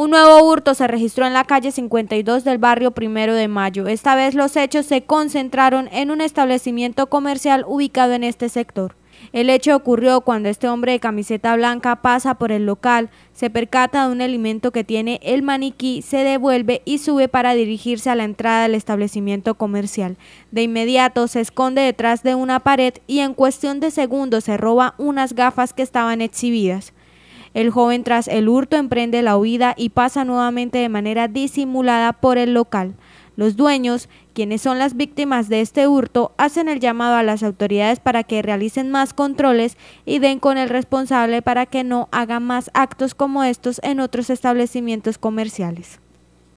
Un nuevo hurto se registró en la calle 52 del barrio Primero de Mayo. Esta vez los hechos se concentraron en un establecimiento comercial ubicado en este sector. El hecho ocurrió cuando este hombre de camiseta blanca pasa por el local, se percata de un alimento que tiene el maniquí, se devuelve y sube para dirigirse a la entrada del establecimiento comercial. De inmediato se esconde detrás de una pared y en cuestión de segundos se roba unas gafas que estaban exhibidas. El joven tras el hurto emprende la huida y pasa nuevamente de manera disimulada por el local. Los dueños, quienes son las víctimas de este hurto, hacen el llamado a las autoridades para que realicen más controles y den con el responsable para que no haga más actos como estos en otros establecimientos comerciales.